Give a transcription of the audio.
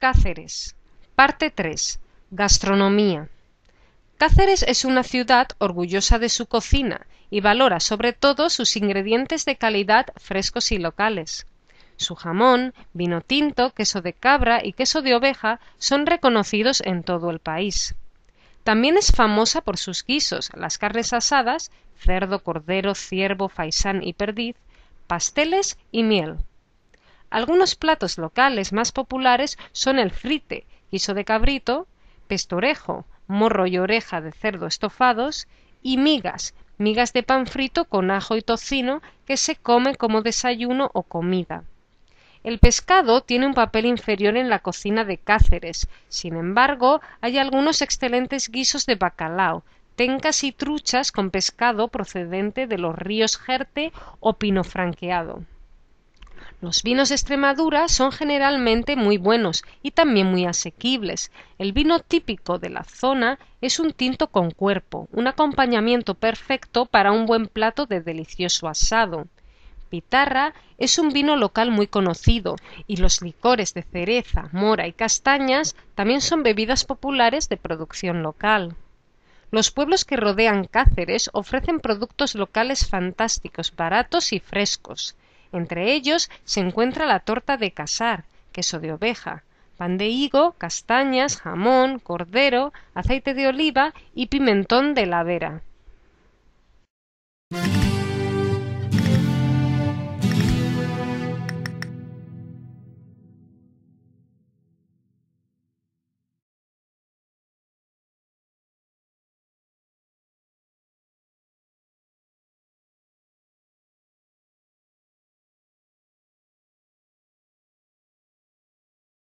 Cáceres. Parte 3. Gastronomía. Cáceres es una ciudad orgullosa de su cocina y valora sobre todo sus ingredientes de calidad frescos y locales. Su jamón, vino tinto, queso de cabra y queso de oveja son reconocidos en todo el país. También es famosa por sus guisos, las carnes asadas, cerdo, cordero, ciervo, faisán y perdiz, pasteles y miel. Algunos platos locales más populares son el frite, guiso de cabrito, pestorejo, morro y oreja de cerdo estofados y migas, migas de pan frito con ajo y tocino que se come como desayuno o comida. El pescado tiene un papel inferior en la cocina de Cáceres. Sin embargo, hay algunos excelentes guisos de bacalao, tencas y truchas con pescado procedente de los ríos Jerte o Pino Franqueado. Los vinos de Extremadura son generalmente muy buenos y también muy asequibles. El vino típico de la zona es un tinto con cuerpo, un acompañamiento perfecto para un buen plato de delicioso asado. Pitarra es un vino local muy conocido y los licores de cereza, mora y castañas también son bebidas populares de producción local. Los pueblos que rodean Cáceres ofrecen productos locales fantásticos, baratos y frescos. Entre ellos se encuentra la torta de casar, queso de oveja, pan de higo, castañas, jamón, cordero, aceite de oliva y pimentón de vera.